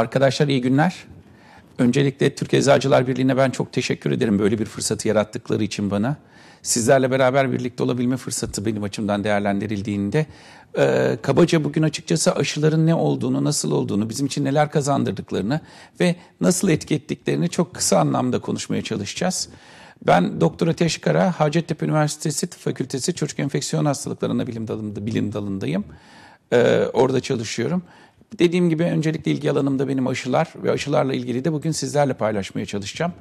Arkadaşlar iyi günler. Öncelikle Türk Eczacılar Birliği'ne ben çok teşekkür ederim böyle bir fırsatı yarattıkları için bana. Sizlerle beraber birlikte olabilme fırsatı benim açımdan değerlendirildiğinde e, kabaca bugün açıkçası aşıların ne olduğunu, nasıl olduğunu, bizim için neler kazandırdıklarını ve nasıl etki ettiklerini çok kısa anlamda konuşmaya çalışacağız. Ben Doktor Ateş Kara, Hacettepe Üniversitesi Tıp Fakültesi Çocuk Enfeksiyon Hastalıklarına Bilim Dalında, Bilim Dalındayım. Ee, orada çalışıyorum. Dediğim gibi öncelikle ilgi alanımda benim aşılar ve aşılarla ilgili de bugün sizlerle paylaşmaya çalışacağım.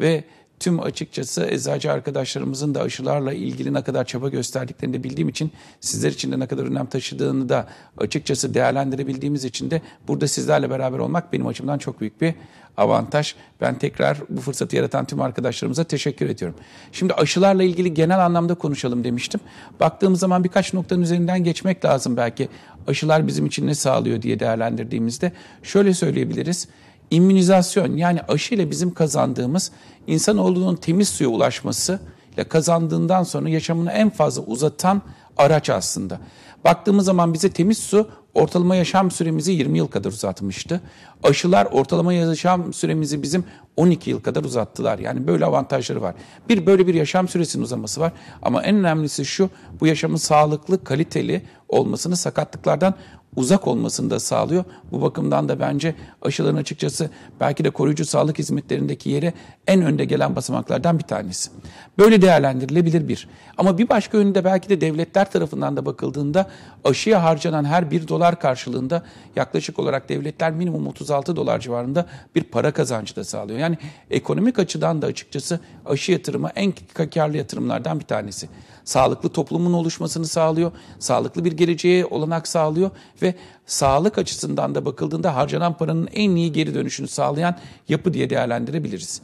Ve tüm açıkçası eczacı arkadaşlarımızın da aşılarla ilgili ne kadar çaba gösterdiklerini de bildiğim için sizler için de ne kadar önem taşıdığını da açıkçası değerlendirebildiğimiz için de burada sizlerle beraber olmak benim açımdan çok büyük bir avantaj. Ben tekrar bu fırsatı yaratan tüm arkadaşlarımıza teşekkür ediyorum. Şimdi aşılarla ilgili genel anlamda konuşalım demiştim. Baktığımız zaman birkaç noktanın üzerinden geçmek lazım belki. Aşılar bizim için ne sağlıyor diye değerlendirdiğimizde şöyle söyleyebiliriz. İmmünizasyon yani aşı ile bizim kazandığımız insanoğlunun temiz suya ulaşması ile kazandığından sonra yaşamını en fazla uzatan araç aslında. Baktığımız zaman bize temiz su ortalama yaşam süremizi 20 yıl kadar uzatmıştı. Aşılar ortalama yaşam süremizi bizim 12 yıl kadar uzattılar. Yani böyle avantajları var. Bir böyle bir yaşam süresinin uzaması var ama en önemlisi şu bu yaşamın sağlıklı, kaliteli olmasını sakatlıklardan uzak olmasını da sağlıyor. Bu bakımdan da bence aşıların açıkçası belki de koruyucu sağlık hizmetlerindeki yeri en önde gelen basamaklardan bir tanesi. Böyle değerlendirilebilir bir. Ama bir başka yönü de belki de devletler tarafından da bakıldığında aşıya harcanan her bir dolar karşılığında yaklaşık olarak devletler minimum 36 dolar civarında bir para kazancı da sağlıyor. Yani ekonomik açıdan da açıkçası aşı yatırımı en karlı yatırımlardan bir tanesi. Sağlıklı toplumun oluşmasını sağlıyor, sağlıklı bir geleceğe olanak sağlıyor ve sağlık açısından da bakıldığında harcanan paranın en iyi geri dönüşünü sağlayan yapı diye değerlendirebiliriz.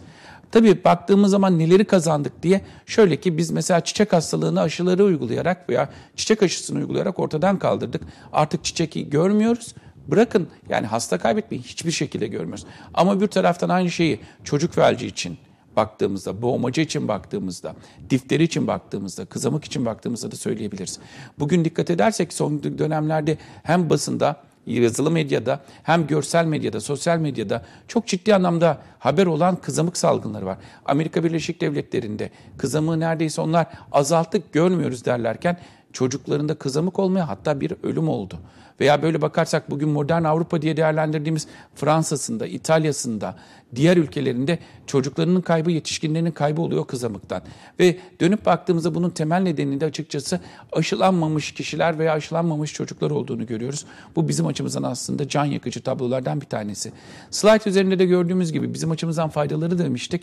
Tabii baktığımız zaman neleri kazandık diye şöyle ki biz mesela çiçek hastalığını aşıları uygulayarak veya çiçek aşısını uygulayarak ortadan kaldırdık. Artık çiçeği görmüyoruz. Bırakın yani hasta kaybetmeyi hiçbir şekilde görmüyoruz. Ama bir taraftan aynı şeyi çocuk felci için baktığımızda, boğmaca için baktığımızda, difteri için baktığımızda, kızamık için baktığımızda da söyleyebiliriz. Bugün dikkat edersek son dönemlerde hem basında yazılı medyada hem görsel medyada, sosyal medyada çok ciddi anlamda haber olan kızamık salgınları var. Amerika Birleşik Devletleri'nde kızamığı neredeyse onlar azalttık görmüyoruz derlerken çocuklarında kızamık olmaya hatta bir ölüm oldu veya böyle bakarsak bugün modern Avrupa diye değerlendirdiğimiz Fransa'sında, İtalya'sında, diğer ülkelerinde çocuklarının kaybı, yetişkinlerinin kaybı oluyor kızamıktan. Ve dönüp baktığımızda bunun temel nedeni de açıkçası aşılanmamış kişiler veya aşılanmamış çocuklar olduğunu görüyoruz. Bu bizim açımızdan aslında can yakıcı tablolardan bir tanesi. Slide üzerinde de gördüğümüz gibi bizim açımızdan faydaları demiştik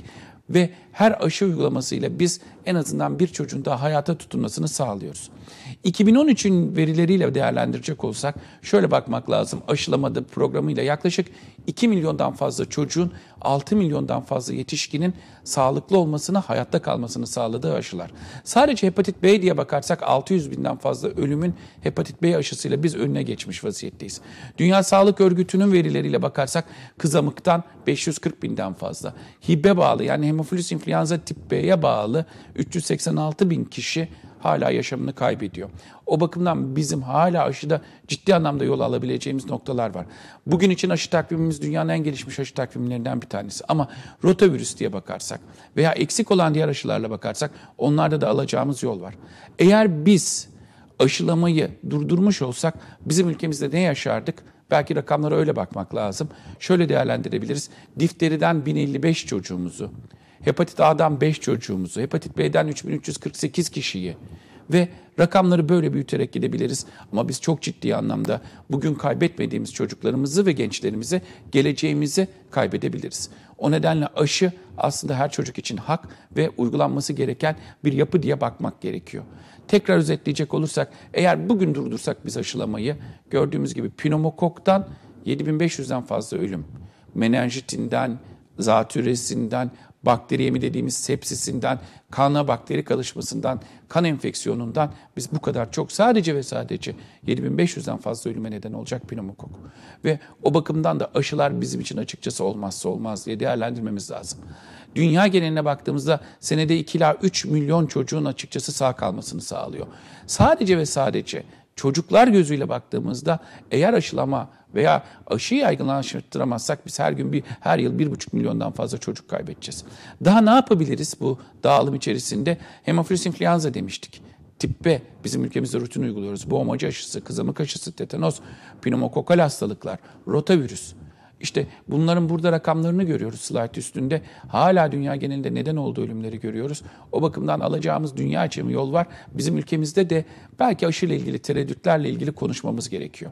ve her aşı uygulamasıyla biz en azından bir çocuğun daha hayata tutunmasını sağlıyoruz. 2013'ün verileriyle değerlendirecek olsak şöyle bakmak lazım. aşılamadı programıyla yaklaşık 2 milyondan fazla çocuğun 6 milyondan fazla yetişkinin sağlıklı olmasını, hayatta kalmasını sağladığı aşılar. Sadece hepatit B diye bakarsak 600 binden fazla ölümün hepatit B aşısıyla biz önüne geçmiş vaziyetteyiz. Dünya Sağlık Örgütü'nün verileriyle bakarsak kızamıktan 540 binden fazla. Hibe bağlı yani hemofilüs influenza tip B'ye bağlı 386 bin kişi hala yaşamını kaybediyor. O bakımdan bizim hala aşıda ciddi anlamda yol alabileceğimiz noktalar var. Bugün için aşı takvimimiz dünyanın en gelişmiş aşı takvimlerinden bir tanesi. Ama rotavirüs diye bakarsak veya eksik olan diğer aşılarla bakarsak onlarda da alacağımız yol var. Eğer biz aşılamayı durdurmuş olsak bizim ülkemizde ne yaşardık? Belki rakamlara öyle bakmak lazım. Şöyle değerlendirebiliriz. Difteriden 1055 çocuğumuzu, hepatit A'dan 5 çocuğumuzu, hepatit B'den 3348 kişiyi ve rakamları böyle büyüterek gidebiliriz. Ama biz çok ciddi anlamda bugün kaybetmediğimiz çocuklarımızı ve gençlerimizi, geleceğimizi kaybedebiliriz. O nedenle aşı aslında her çocuk için hak ve uygulanması gereken bir yapı diye bakmak gerekiyor. Tekrar özetleyecek olursak, eğer bugün durdursak biz aşılamayı, gördüğümüz gibi pneumokoktan 7500'den fazla ölüm, menenjitinden, zatüresinden, bakteriyemi dediğimiz sepsisinden, kana bakteri kalışmasından, kan enfeksiyonundan biz bu kadar çok sadece ve sadece 7500'den fazla ölüme neden olacak pneumokok. Ve o bakımdan da aşılar bizim için açıkçası olmazsa olmaz diye değerlendirmemiz lazım. Dünya geneline baktığımızda senede 2 ila 3 milyon çocuğun açıkçası sağ kalmasını sağlıyor. Sadece ve sadece çocuklar gözüyle baktığımızda eğer aşılama veya aşıyı yaygınlaştıramazsak biz her gün bir her yıl bir buçuk milyondan fazla çocuk kaybedeceğiz. Daha ne yapabiliriz bu dağılım içerisinde? Hemofilus influenza demiştik. Tip B bizim ülkemizde rutin uyguluyoruz. Boğmaca aşısı, kızamık aşısı, tetanos, pneumokokal hastalıklar, rotavirüs. İşte bunların burada rakamlarını görüyoruz slide üstünde. Hala dünya genelinde neden olduğu ölümleri görüyoruz. O bakımdan alacağımız dünya için yol var. Bizim ülkemizde de belki aşıyla ilgili tereddütlerle ilgili konuşmamız gerekiyor.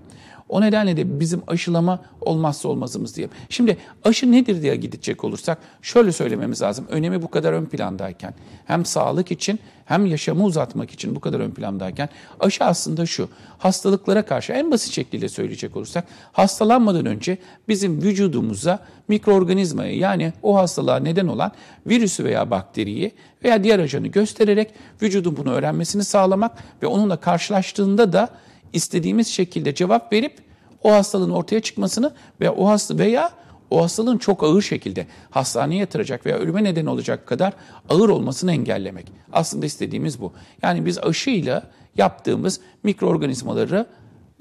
O nedenle de bizim aşılama olmazsa olmazımız diye. Şimdi aşı nedir diye gidecek olursak şöyle söylememiz lazım. Önemi bu kadar ön plandayken hem sağlık için hem yaşamı uzatmak için bu kadar ön plandayken aşı aslında şu. Hastalıklara karşı en basit şekliyle söyleyecek olursak hastalanmadan önce bizim vücudumuza mikroorganizmayı yani o hastalığa neden olan virüsü veya bakteriyi veya diğer ajanı göstererek vücudun bunu öğrenmesini sağlamak ve onun durumla karşılaştığında da istediğimiz şekilde cevap verip o hastalığın ortaya çıkmasını ve o hasta veya o hastalığın çok ağır şekilde hastaneye yatıracak veya ölüme neden olacak kadar ağır olmasını engellemek. Aslında istediğimiz bu. Yani biz aşıyla yaptığımız mikroorganizmaları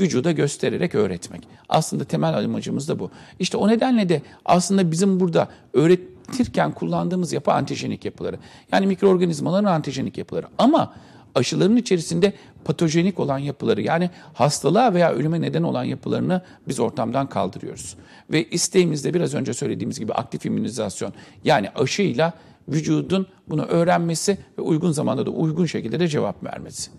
vücuda göstererek öğretmek. Aslında temel amacımız da bu. İşte o nedenle de aslında bizim burada öğretirken kullandığımız yapı antijenik yapıları. Yani mikroorganizmaların antijenik yapıları. Ama aşıların içerisinde patojenik olan yapıları yani hastalığa veya ölüme neden olan yapılarını biz ortamdan kaldırıyoruz. Ve isteğimizde biraz önce söylediğimiz gibi aktif immünizasyon yani aşıyla vücudun bunu öğrenmesi ve uygun zamanda da uygun şekilde de cevap vermesi.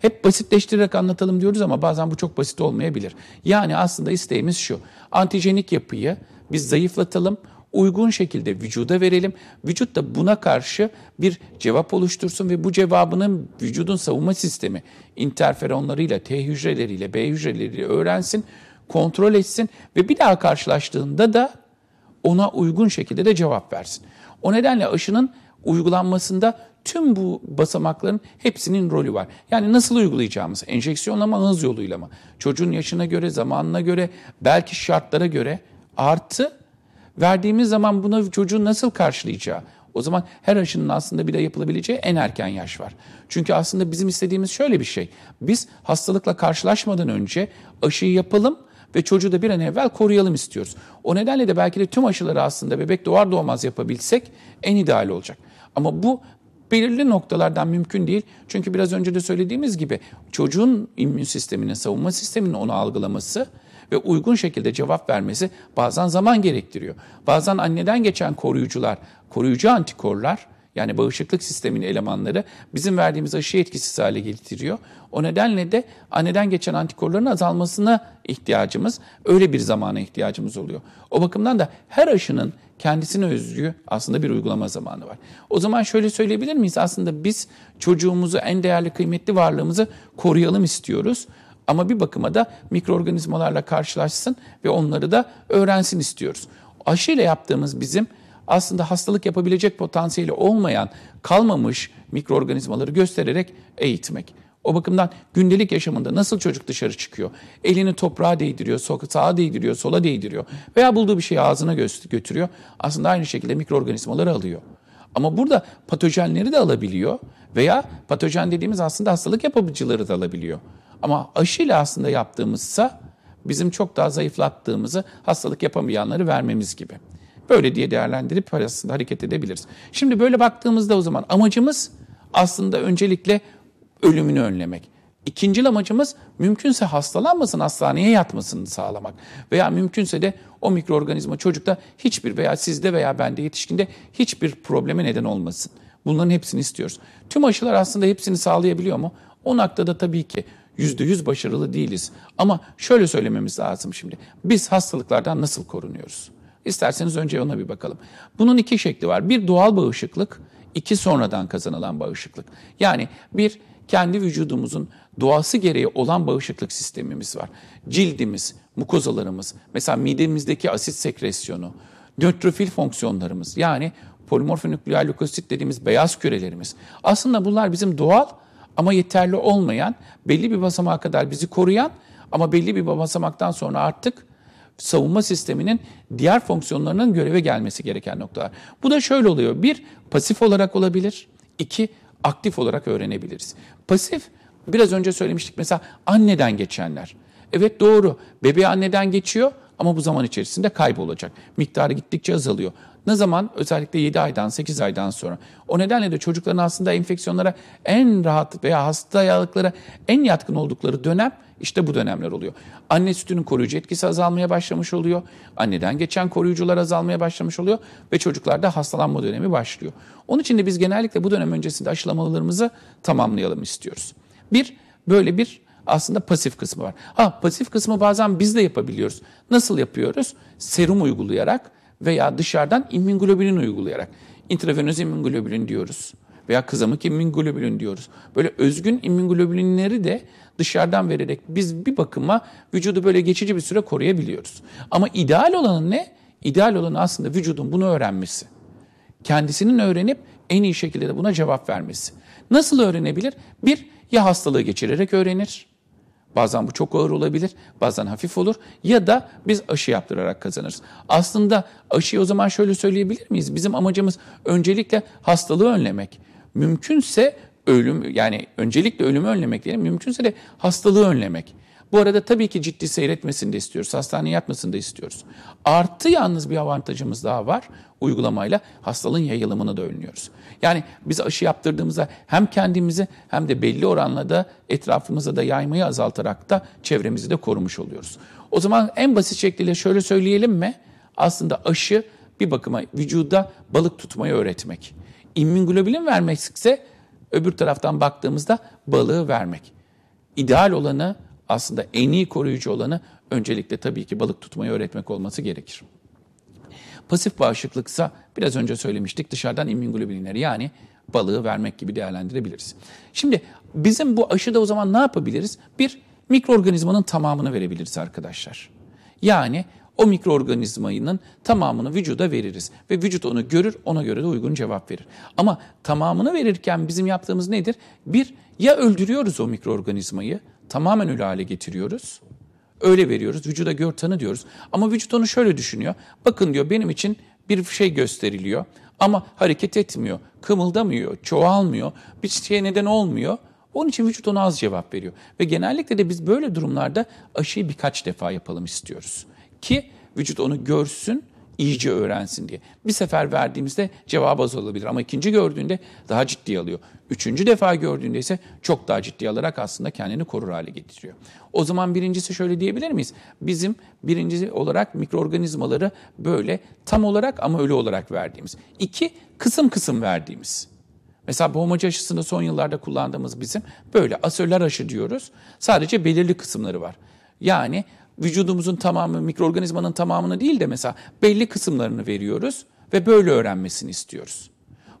Hep basitleştirerek anlatalım diyoruz ama bazen bu çok basit olmayabilir. Yani aslında isteğimiz şu. Antijenik yapıyı biz zayıflatalım uygun şekilde vücuda verelim. Vücut da buna karşı bir cevap oluştursun ve bu cevabının vücudun savunma sistemi interferonlarıyla, T hücreleriyle, B hücreleriyle öğrensin, kontrol etsin ve bir daha karşılaştığında da ona uygun şekilde de cevap versin. O nedenle aşının uygulanmasında tüm bu basamakların hepsinin rolü var. Yani nasıl uygulayacağımız, enjeksiyonla mı, hız yoluyla mı? Çocuğun yaşına göre, zamanına göre, belki şartlara göre artı verdiğimiz zaman bunu çocuğun nasıl karşılayacağı, o zaman her aşının aslında bile yapılabileceği en erken yaş var. Çünkü aslında bizim istediğimiz şöyle bir şey. Biz hastalıkla karşılaşmadan önce aşıyı yapalım ve çocuğu da bir an evvel koruyalım istiyoruz. O nedenle de belki de tüm aşıları aslında bebek doğar doğmaz yapabilsek en ideal olacak. Ama bu belirli noktalardan mümkün değil. Çünkü biraz önce de söylediğimiz gibi çocuğun immün sisteminin, savunma sisteminin onu algılaması ve uygun şekilde cevap vermesi bazen zaman gerektiriyor. Bazen anneden geçen koruyucular, koruyucu antikorlar yani bağışıklık sisteminin elemanları bizim verdiğimiz aşı etkisiz hale getiriyor. O nedenle de anneden geçen antikorların azalmasına ihtiyacımız, öyle bir zamana ihtiyacımız oluyor. O bakımdan da her aşının kendisine özgü aslında bir uygulama zamanı var. O zaman şöyle söyleyebilir miyiz? Aslında biz çocuğumuzu, en değerli kıymetli varlığımızı koruyalım istiyoruz. Ama bir bakıma da mikroorganizmalarla karşılaşsın ve onları da öğrensin istiyoruz. Aşıyla yaptığımız bizim aslında hastalık yapabilecek potansiyeli olmayan kalmamış mikroorganizmaları göstererek eğitmek. O bakımdan gündelik yaşamında nasıl çocuk dışarı çıkıyor? Elini toprağa değdiriyor, sağa değdiriyor, sola değdiriyor veya bulduğu bir şeyi ağzına götürüyor. Aslında aynı şekilde mikroorganizmaları alıyor. Ama burada patojenleri de alabiliyor veya patojen dediğimiz aslında hastalık yapıcıları da alabiliyor. Ama aşıyla aslında yaptığımızsa bizim çok daha zayıflattığımızı hastalık yapamayanları vermemiz gibi. Böyle diye değerlendirip parasında hareket edebiliriz. Şimdi böyle baktığımızda o zaman amacımız aslında öncelikle ölümünü önlemek. İkincil amacımız mümkünse hastalanmasın, hastaneye yatmasını sağlamak. Veya mümkünse de o mikroorganizma çocukta hiçbir veya sizde veya bende yetişkinde hiçbir probleme neden olmasın. Bunların hepsini istiyoruz. Tüm aşılar aslında hepsini sağlayabiliyor mu? O noktada tabii ki yüzde yüz başarılı değiliz. Ama şöyle söylememiz lazım şimdi. Biz hastalıklardan nasıl korunuyoruz? İsterseniz önce ona bir bakalım. Bunun iki şekli var. Bir doğal bağışıklık, iki sonradan kazanılan bağışıklık. Yani bir kendi vücudumuzun doğası gereği olan bağışıklık sistemimiz var. Cildimiz, mukozalarımız, mesela midemizdeki asit sekresyonu, nötrofil fonksiyonlarımız yani polimorfonükleer lökosit dediğimiz beyaz kürelerimiz. Aslında bunlar bizim doğal ama yeterli olmayan, belli bir basamağa kadar bizi koruyan ama belli bir basamaktan sonra artık savunma sisteminin diğer fonksiyonlarının göreve gelmesi gereken noktalar. Bu da şöyle oluyor. Bir, pasif olarak olabilir. İki, aktif olarak öğrenebiliriz. Pasif, biraz önce söylemiştik mesela anneden geçenler. Evet doğru, bebeği anneden geçiyor ama bu zaman içerisinde kaybolacak. Miktarı gittikçe azalıyor. Ne zaman? Özellikle 7 aydan 8 aydan sonra. O nedenle de çocukların aslında enfeksiyonlara en rahat veya hastalıklara en yatkın oldukları dönem işte bu dönemler oluyor. Anne sütünün koruyucu etkisi azalmaya başlamış oluyor. Anneden geçen koruyucular azalmaya başlamış oluyor ve çocuklarda hastalanma dönemi başlıyor. Onun için de biz genellikle bu dönem öncesinde aşılamalarımızı tamamlayalım istiyoruz. Bir, böyle bir aslında pasif kısmı var. Ha pasif kısmı bazen biz de yapabiliyoruz. Nasıl yapıyoruz? Serum uygulayarak veya dışarıdan immunoglobulin uygulayarak. intravenöz immunoglobulin diyoruz veya kızamık immunoglobulin diyoruz. Böyle özgün immunoglobulinleri de dışarıdan vererek biz bir bakıma vücudu böyle geçici bir süre koruyabiliyoruz. Ama ideal olanın ne? İdeal olan aslında vücudun bunu öğrenmesi. Kendisinin öğrenip en iyi şekilde de buna cevap vermesi. Nasıl öğrenebilir? Bir, ya hastalığı geçirerek öğrenir. Bazen bu çok ağır olabilir, bazen hafif olur ya da biz aşı yaptırarak kazanırız. Aslında aşıyı o zaman şöyle söyleyebilir miyiz? Bizim amacımız öncelikle hastalığı önlemek. Mümkünse ölüm yani öncelikle ölümü önlemek değil, mümkünse de hastalığı önlemek. Bu arada tabii ki ciddi seyretmesini de istiyoruz. Hastaneye yatmasını da istiyoruz. Artı yalnız bir avantajımız daha var. Uygulamayla hastalığın yayılımını da önlüyoruz. Yani biz aşı yaptırdığımızda hem kendimizi hem de belli oranla da etrafımıza da yaymayı azaltarak da çevremizi de korumuş oluyoruz. O zaman en basit şekliyle şöyle söyleyelim mi? Aslında aşı bir bakıma vücuda balık tutmayı öğretmek. İmmünoglobulin ise öbür taraftan baktığımızda balığı vermek. İdeal olanı aslında en iyi koruyucu olanı öncelikle tabii ki balık tutmayı öğretmek olması gerekir. Pasif bağışıklıksa biraz önce söylemiştik dışarıdan immünglobulinleri yani balığı vermek gibi değerlendirebiliriz. Şimdi bizim bu aşıda o zaman ne yapabiliriz? Bir mikroorganizmanın tamamını verebiliriz arkadaşlar. Yani o mikroorganizmanın tamamını vücuda veririz ve vücut onu görür ona göre de uygun cevap verir. Ama tamamını verirken bizim yaptığımız nedir? Bir ya öldürüyoruz o mikroorganizmayı tamamen ölü hale getiriyoruz. Öyle veriyoruz. Vücuda gör tanı diyoruz. Ama vücut onu şöyle düşünüyor. Bakın diyor benim için bir şey gösteriliyor ama hareket etmiyor, kımıldamıyor, çoğalmıyor, bir şeye neden olmuyor. Onun için vücut ona az cevap veriyor. Ve genellikle de biz böyle durumlarda aşıyı birkaç defa yapalım istiyoruz. Ki vücut onu görsün, iyice öğrensin diye. Bir sefer verdiğimizde cevap az olabilir ama ikinci gördüğünde daha ciddi alıyor. Üçüncü defa gördüğünde ise çok daha ciddi alarak aslında kendini korur hale getiriyor. O zaman birincisi şöyle diyebilir miyiz? Bizim birincisi olarak mikroorganizmaları böyle tam olarak ama ölü olarak verdiğimiz. İki, kısım kısım verdiğimiz. Mesela boğmaca aşısını son yıllarda kullandığımız bizim böyle asöller aşı diyoruz. Sadece belirli kısımları var. Yani vücudumuzun tamamı, mikroorganizmanın tamamını değil de mesela belli kısımlarını veriyoruz ve böyle öğrenmesini istiyoruz.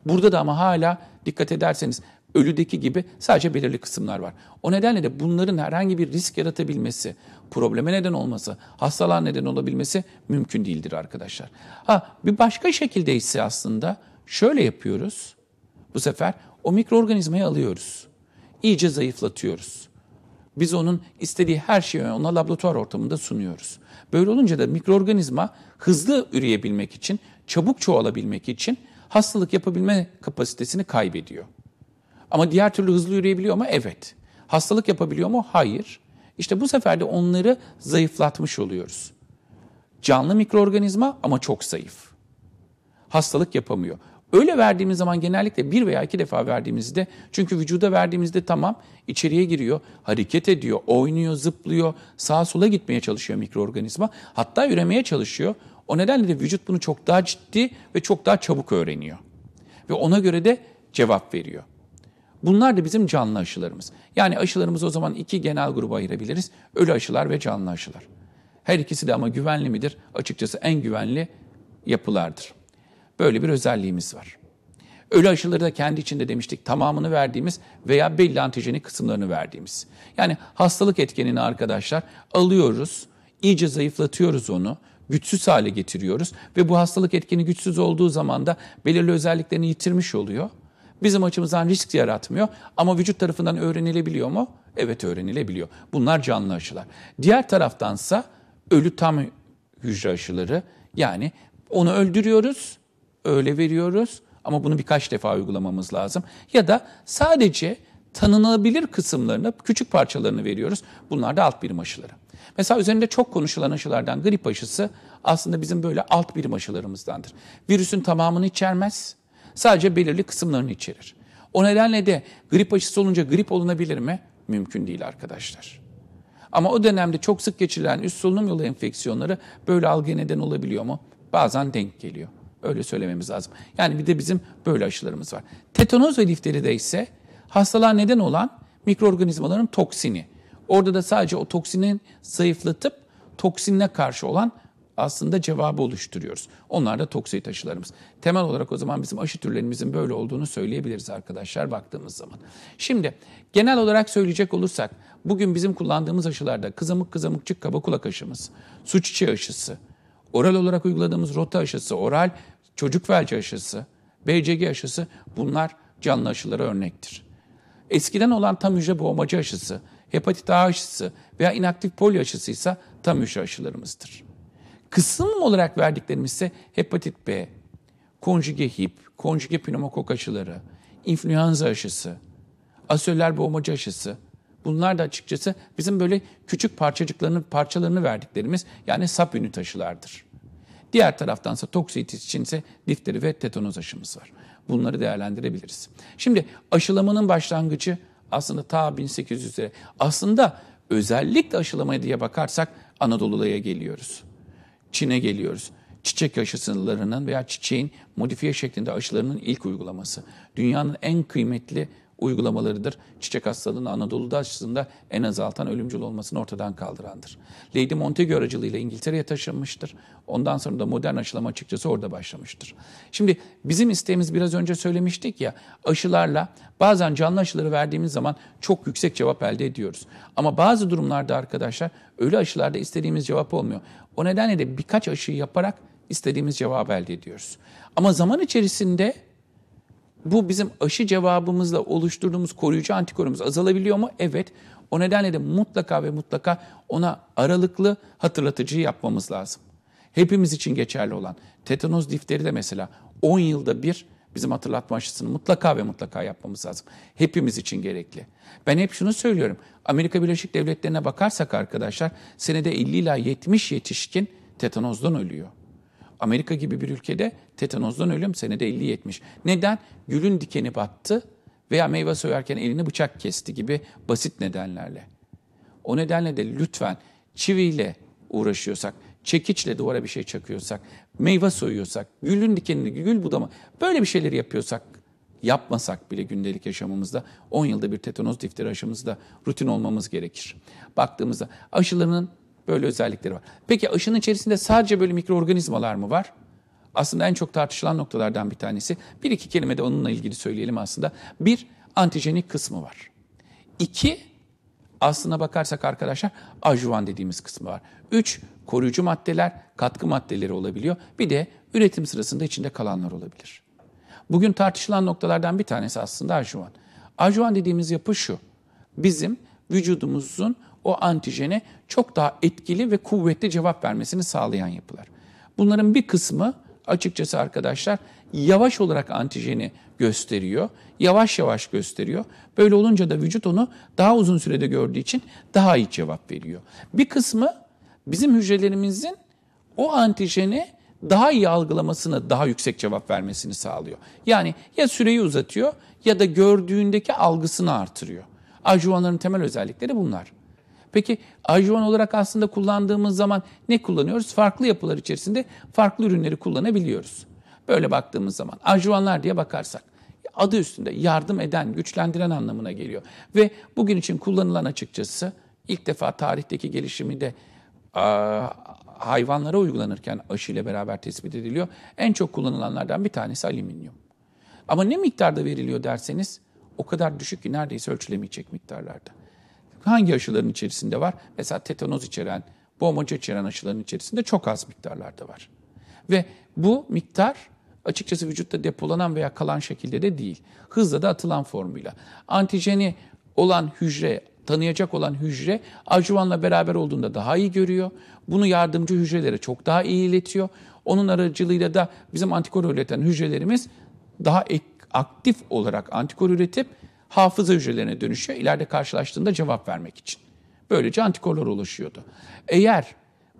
Burada da ama hala dikkat ederseniz ölüdeki gibi sadece belirli kısımlar var. O nedenle de bunların herhangi bir risk yaratabilmesi, probleme neden olması, hastalığa neden olabilmesi mümkün değildir arkadaşlar. Ha bir başka şekilde ise aslında şöyle yapıyoruz. Bu sefer o mikroorganizmayı alıyoruz. İyice zayıflatıyoruz. Biz onun istediği her şeyi ona laboratuvar ortamında sunuyoruz. Böyle olunca da mikroorganizma hızlı üreyebilmek için, çabuk çoğalabilmek için hastalık yapabilme kapasitesini kaybediyor. Ama diğer türlü hızlı yürüyebiliyor mu? Evet. Hastalık yapabiliyor mu? Hayır. İşte bu sefer de onları zayıflatmış oluyoruz. Canlı mikroorganizma ama çok zayıf. Hastalık yapamıyor. Öyle verdiğimiz zaman genellikle bir veya iki defa verdiğimizde çünkü vücuda verdiğimizde tamam içeriye giriyor, hareket ediyor, oynuyor, zıplıyor, sağa sola gitmeye çalışıyor mikroorganizma. Hatta üremeye çalışıyor. O nedenle de vücut bunu çok daha ciddi ve çok daha çabuk öğreniyor. Ve ona göre de cevap veriyor. Bunlar da bizim canlı aşılarımız. Yani aşılarımızı o zaman iki genel gruba ayırabiliriz. Ölü aşılar ve canlı aşılar. Her ikisi de ama güvenli midir? Açıkçası en güvenli yapılardır. Böyle bir özelliğimiz var. Ölü aşıları da kendi içinde demiştik tamamını verdiğimiz veya belli antijenik kısımlarını verdiğimiz. Yani hastalık etkenini arkadaşlar alıyoruz, iyice zayıflatıyoruz onu güçsüz hale getiriyoruz ve bu hastalık etkeni güçsüz olduğu zaman da belirli özelliklerini yitirmiş oluyor. Bizim açımızdan risk yaratmıyor ama vücut tarafından öğrenilebiliyor mu? Evet öğrenilebiliyor. Bunlar canlı aşılar. Diğer taraftansa ölü tam hücre aşıları yani onu öldürüyoruz, öyle veriyoruz ama bunu birkaç defa uygulamamız lazım. Ya da sadece tanınabilir kısımlarını, küçük parçalarını veriyoruz. Bunlar da alt birim aşıları. Mesela üzerinde çok konuşulan aşılardan grip aşısı aslında bizim böyle alt birim aşılarımızdandır. Virüsün tamamını içermez, sadece belirli kısımlarını içerir. O nedenle de grip aşısı olunca grip olunabilir mi? Mümkün değil arkadaşlar. Ama o dönemde çok sık geçirilen üst solunum yolu enfeksiyonları böyle algıya neden olabiliyor mu? Bazen denk geliyor. Öyle söylememiz lazım. Yani bir de bizim böyle aşılarımız var. Tetanoz ve difteride ise hastalığa neden olan mikroorganizmaların toksini Orada da sadece o toksinin zayıflatıp toksinle karşı olan aslında cevabı oluşturuyoruz. Onlar da toksik taşılarımız. Temel olarak o zaman bizim aşı türlerimizin böyle olduğunu söyleyebiliriz arkadaşlar baktığımız zaman. Şimdi genel olarak söyleyecek olursak bugün bizim kullandığımız aşılarda kızamık kızamıkçık kaba kulak aşımız, su çiçeği aşısı, oral olarak uyguladığımız rota aşısı, oral çocuk felci aşısı, BCG aşısı bunlar canlı aşılara örnektir. Eskiden olan tam hücre boğmacı aşısı, hepatit A aşısı veya inaktif polio aşısıysa tam üç aşılarımızdır. Kısım olarak verdiklerimiz ise hepatit B, konjüge hip, konjüge pneumokok aşıları, influenza aşısı, asöller boğmacı aşısı. Bunlar da açıkçası bizim böyle küçük parçacıklarını, parçalarını verdiklerimiz yani sap ünit aşılardır. Diğer taraftansa toksitis için ise difteri ve tetanoz aşımız var. Bunları değerlendirebiliriz. Şimdi aşılamanın başlangıcı aslında ta 1800'lere. Aslında özellikle aşılamaya diye bakarsak Anadolu'ya geliyoruz. Çin'e geliyoruz. Çiçek aşısılarının veya çiçeğin modifiye şeklinde aşılarının ilk uygulaması. Dünyanın en kıymetli uygulamalarıdır. Çiçek hastalığını Anadolu'da açısında en azaltan ölümcül olmasını ortadan kaldırandır. Lady Montague aracılığıyla İngiltere'ye taşınmıştır. Ondan sonra da modern aşılama açıkçası orada başlamıştır. Şimdi bizim isteğimiz biraz önce söylemiştik ya aşılarla bazen canlı aşıları verdiğimiz zaman çok yüksek cevap elde ediyoruz. Ama bazı durumlarda arkadaşlar öyle aşılarda istediğimiz cevap olmuyor. O nedenle de birkaç aşıyı yaparak istediğimiz cevabı elde ediyoruz. Ama zaman içerisinde bu bizim aşı cevabımızla oluşturduğumuz koruyucu antikorumuz azalabiliyor mu? Evet. O nedenle de mutlaka ve mutlaka ona aralıklı hatırlatıcı yapmamız lazım. Hepimiz için geçerli olan tetanoz difteri de mesela 10 yılda bir bizim hatırlatma aşısını mutlaka ve mutlaka yapmamız lazım. Hepimiz için gerekli. Ben hep şunu söylüyorum. Amerika Birleşik Devletleri'ne bakarsak arkadaşlar senede 50 ila 70 yetişkin tetanozdan ölüyor. Amerika gibi bir ülkede tetanozdan ölüm senede 50-70. Neden? Gülün dikeni battı veya meyve soyarken eline bıçak kesti gibi basit nedenlerle. O nedenle de lütfen çiviyle uğraşıyorsak, çekiçle duvara bir şey çakıyorsak, meyve soyuyorsak, gülün dikenini, gül budama böyle bir şeyleri yapıyorsak yapmasak bile gündelik yaşamımızda 10 yılda bir tetanoz difteri aşımızda rutin olmamız gerekir. Baktığımızda aşılarının Böyle özellikleri var. Peki aşının içerisinde sadece böyle mikroorganizmalar mı var? Aslında en çok tartışılan noktalardan bir tanesi. Bir iki kelime de onunla ilgili söyleyelim aslında. Bir, antijenik kısmı var. İki, aslına bakarsak arkadaşlar ajuvan dediğimiz kısmı var. Üç, koruyucu maddeler, katkı maddeleri olabiliyor. Bir de üretim sırasında içinde kalanlar olabilir. Bugün tartışılan noktalardan bir tanesi aslında ajuvan. Ajuvan dediğimiz yapı şu. Bizim vücudumuzun o antijene çok daha etkili ve kuvvetli cevap vermesini sağlayan yapılar. Bunların bir kısmı açıkçası arkadaşlar yavaş olarak antijeni gösteriyor. Yavaş yavaş gösteriyor. Böyle olunca da vücut onu daha uzun sürede gördüğü için daha iyi cevap veriyor. Bir kısmı bizim hücrelerimizin o antijeni daha iyi algılamasını, daha yüksek cevap vermesini sağlıyor. Yani ya süreyi uzatıyor ya da gördüğündeki algısını artırıyor. Ajuvanların temel özellikleri bunlar. Peki ajuvan olarak aslında kullandığımız zaman ne kullanıyoruz? Farklı yapılar içerisinde farklı ürünleri kullanabiliyoruz. Böyle baktığımız zaman ajuvanlar diye bakarsak adı üstünde yardım eden, güçlendiren anlamına geliyor. Ve bugün için kullanılan açıkçası ilk defa tarihteki gelişimi de hayvanlara uygulanırken aşı ile beraber tespit ediliyor. En çok kullanılanlardan bir tanesi alüminyum. Ama ne miktarda veriliyor derseniz o kadar düşük ki neredeyse ölçülemeyecek miktarlarda hangi aşıların içerisinde var? Mesela tetanoz içeren, boğmaca içeren aşıların içerisinde çok az miktarlarda var. Ve bu miktar açıkçası vücutta depolanan veya kalan şekilde de değil. Hızla da atılan formuyla. Antijeni olan hücre, tanıyacak olan hücre ajuvanla beraber olduğunda daha iyi görüyor. Bunu yardımcı hücrelere çok daha iyi iletiyor. Onun aracılığıyla da bizim antikor üreten hücrelerimiz daha aktif olarak antikor üretip hafıza hücrelerine dönüşüyor. İleride karşılaştığında cevap vermek için. Böylece antikorlar oluşuyordu. Eğer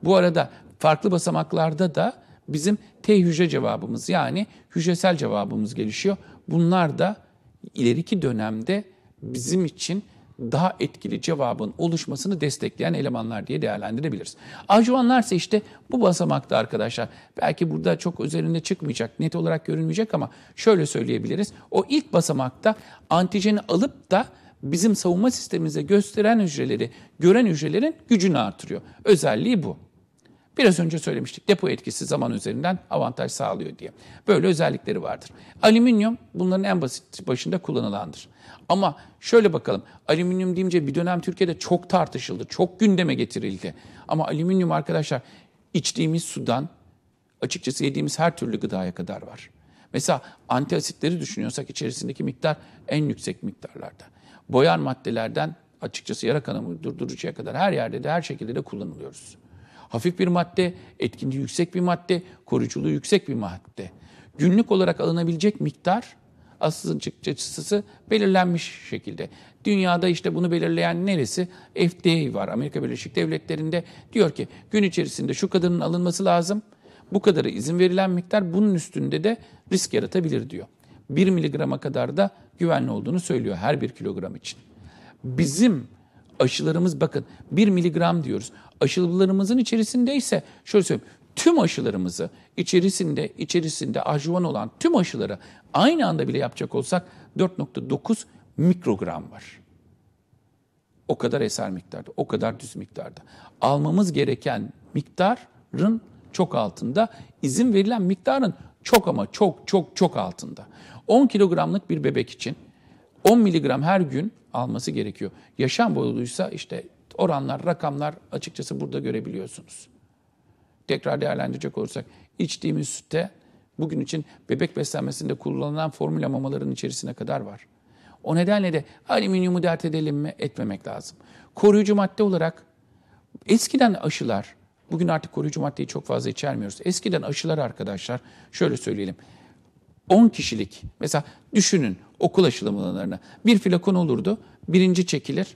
bu arada farklı basamaklarda da bizim T hücre cevabımız yani hücresel cevabımız gelişiyor. Bunlar da ileriki dönemde bizim için daha etkili cevabın oluşmasını destekleyen elemanlar diye değerlendirebiliriz. Ajuvanlar ise işte bu basamakta arkadaşlar. Belki burada çok üzerinde çıkmayacak, net olarak görünmeyecek ama şöyle söyleyebiliriz. O ilk basamakta antijeni alıp da bizim savunma sistemimize gösteren hücreleri, gören hücrelerin gücünü artırıyor. Özelliği bu. Biraz önce söylemiştik depo etkisi zaman üzerinden avantaj sağlıyor diye. Böyle özellikleri vardır. Alüminyum bunların en basit başında kullanılandır. Ama şöyle bakalım alüminyum deyince bir dönem Türkiye'de çok tartışıldı, çok gündeme getirildi. Ama alüminyum arkadaşlar içtiğimiz sudan açıkçası yediğimiz her türlü gıdaya kadar var. Mesela antiasitleri düşünüyorsak içerisindeki miktar en yüksek miktarlarda. Boyar maddelerden açıkçası yara kanamı durdurucuya kadar her yerde de her şekilde de kullanılıyoruz hafif bir madde, etkinliği yüksek bir madde, koruyuculuğu yüksek bir madde. Günlük olarak alınabilecek miktar açısı belirlenmiş şekilde. Dünyada işte bunu belirleyen neresi? FDA var. Amerika Birleşik Devletleri'nde diyor ki gün içerisinde şu kadının alınması lazım. Bu kadarı izin verilen miktar bunun üstünde de risk yaratabilir diyor. 1 miligrama kadar da güvenli olduğunu söylüyor her bir kilogram için. Bizim aşılarımız bakın 1 miligram diyoruz. Aşılarımızın içerisinde ise şöyle söyleyeyim tüm aşılarımızı içerisinde içerisinde ajuvan olan tüm aşıları aynı anda bile yapacak olsak 4.9 mikrogram var. O kadar eser miktarda, o kadar düz miktarda. Almamız gereken miktarın çok altında, izin verilen miktarın çok ama çok çok çok altında. 10 kilogramlık bir bebek için 10 miligram her gün alması gerekiyor. Yaşam boyuysa işte oranlar, rakamlar açıkçası burada görebiliyorsunuz. Tekrar değerlendirecek olursak içtiğimiz sütte bugün için bebek beslenmesinde kullanılan formül mamaların içerisine kadar var. O nedenle de alüminyumu dert edelim mi etmemek lazım. Koruyucu madde olarak eskiden aşılar, bugün artık koruyucu maddeyi çok fazla içermiyoruz. Eskiden aşılar arkadaşlar şöyle söyleyelim 10 kişilik mesela düşünün okul aşılamalarını bir flakon olurdu. Birinci çekilir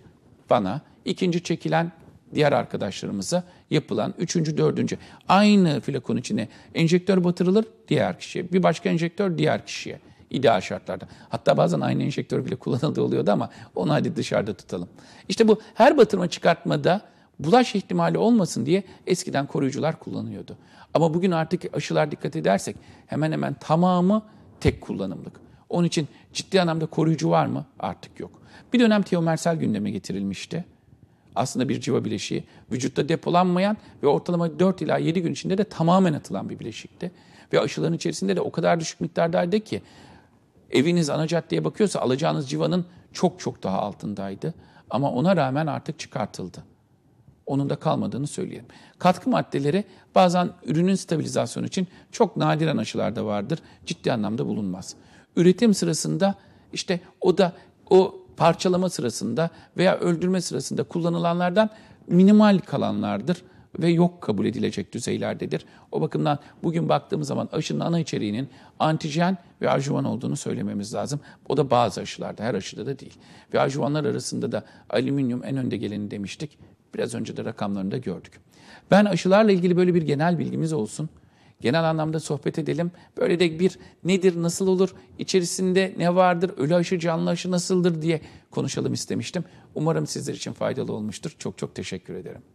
bana, ikinci çekilen diğer arkadaşlarımıza yapılan üçüncü, dördüncü aynı flakon içine enjektör batırılır diğer kişiye. Bir başka enjektör diğer kişiye ideal şartlarda. Hatta bazen aynı enjektör bile kullanıldığı oluyordu ama onu hadi dışarıda tutalım. İşte bu her batırma çıkartmada bulaş ihtimali olmasın diye eskiden koruyucular kullanıyordu. Ama bugün artık aşılar dikkat edersek hemen hemen tamamı tek kullanımlık. Onun için ciddi anlamda koruyucu var mı? Artık yok. Bir dönem teomersel gündeme getirilmişti. Aslında bir civa bileşiği. Vücutta depolanmayan ve ortalama 4 ila 7 gün içinde de tamamen atılan bir bileşikti. Ve aşıların içerisinde de o kadar düşük miktardaydı ki eviniz ana caddeye bakıyorsa alacağınız civanın çok çok daha altındaydı. Ama ona rağmen artık çıkartıldı onun da kalmadığını söyleyelim. Katkı maddeleri bazen ürünün stabilizasyonu için çok nadiren aşılarda vardır. Ciddi anlamda bulunmaz. Üretim sırasında işte o da o parçalama sırasında veya öldürme sırasında kullanılanlardan minimal kalanlardır ve yok kabul edilecek düzeylerdedir. O bakımdan bugün baktığımız zaman aşının ana içeriğinin antijen ve ajuvan olduğunu söylememiz lazım. O da bazı aşılarda, her aşıda da değil. Ve ajuvanlar arasında da alüminyum en önde geleni demiştik. Biraz önce de rakamlarını da gördük. Ben aşılarla ilgili böyle bir genel bilgimiz olsun. Genel anlamda sohbet edelim. Böyle de bir nedir, nasıl olur, içerisinde ne vardır, ölü aşı, canlı aşı nasıldır diye konuşalım istemiştim. Umarım sizler için faydalı olmuştur. Çok çok teşekkür ederim.